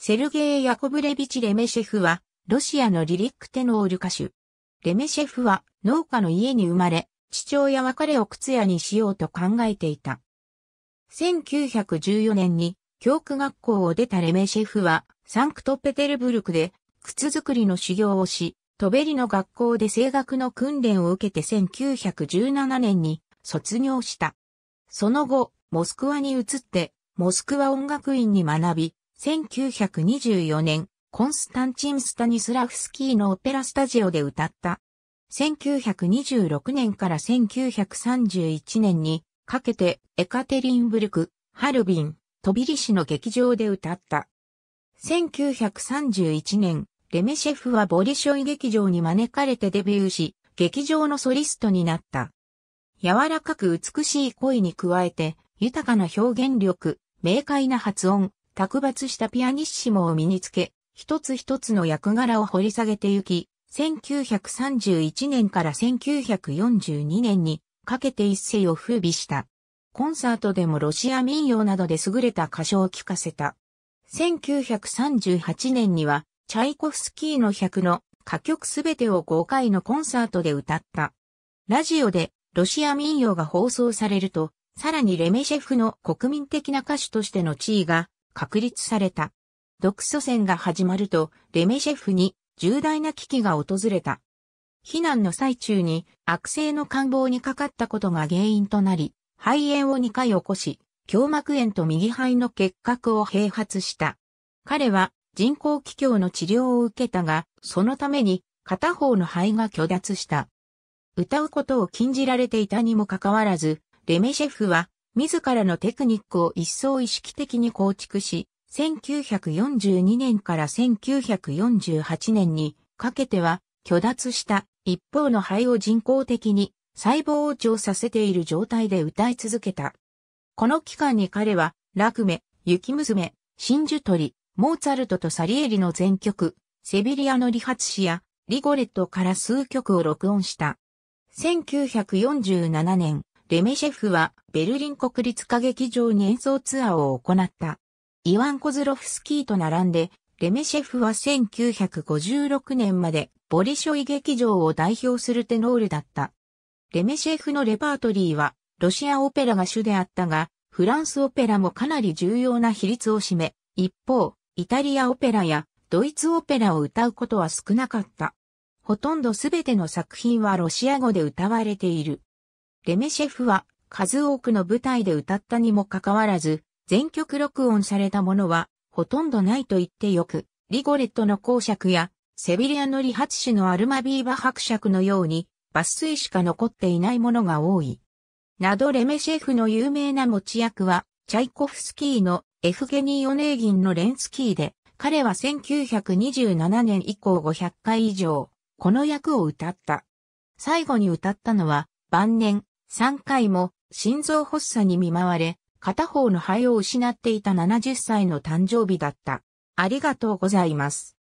セルゲイ・ヤコブレビチ・レメシェフは、ロシアのリリックテノール歌手。レメシェフは農家の家に生まれ、父親は彼を靴屋にしようと考えていた。1914年に教区学校を出たレメシェフは、サンクトペテルブルクで靴作りの修行をし、トベリの学校で声楽の訓練を受けて1917年に卒業した。その後、モスクワに移って、モスクワ音楽院に学び、1924年、コンスタンチン・スタニスラフスキーのオペラスタジオで歌った。1926年から1931年にかけてエカテリンブルク、ハルビン、トビリシの劇場で歌った。1931年、レメシェフはボリショイ劇場に招かれてデビューし、劇場のソリストになった。柔らかく美しい声に加えて、豊かな表現力、明快な発音、卓抜したピアニッシモを身につけ、一つ一つの役柄を掘り下げてゆき、1931年から1942年にかけて一世を風靡した。コンサートでもロシア民謡などで優れた歌唱を聴かせた。1938年には、チャイコフスキーの100の歌曲すべてを5回のコンサートで歌った。ラジオでロシア民謡が放送されると、さらにレメシェフの国民的な歌手としての地位が確立された。独ソ戦が始まると、レメシェフに重大な危機が訪れた。避難の最中に悪性の感冒にかかったことが原因となり、肺炎を2回起こし、胸膜炎と右肺の結核を併発した。彼は人工気胸の治療を受けたが、そのために片方の肺が虚脱した。歌うことを禁じられていたにもかかわらず、レメシェフは自らのテクニックを一層意識的に構築し、1942年から1948年にかけては、虚脱した一方の肺を人工的に細胞を調させている状態で歌い続けた。この期間に彼は、ラクメ、雪娘、真珠鳥、モーツァルトとサリエリの全曲、セビリアの理髪師や、リゴレットから数曲を録音した。1947年、レメシェフはベルリン国立歌劇場に演奏ツアーを行った。イワン・コズロフスキーと並んで、レメシェフは1956年までボリショイ劇場を代表するテノールだった。レメシェフのレパートリーはロシアオペラが主であったが、フランスオペラもかなり重要な比率を占め、一方、イタリアオペラやドイツオペラを歌うことは少なかった。ほとんどすべての作品はロシア語で歌われている。レメシェフは数多くの舞台で歌ったにもかかわらず、全曲録音されたものはほとんどないと言ってよく、リゴレットの公爵やセビリアの理髪師のアルマビーバ伯爵のように抜粋しか残っていないものが多い。などレメシェフの有名な持ち役は、チャイコフスキーのエフゲニー・オネーギンのレンスキーで、彼は1927年以降500回以上、この役を歌った。最後に歌ったのは、晩年、3回も心臓発作に見舞われ、片方の肺を失っていた70歳の誕生日だった。ありがとうございます。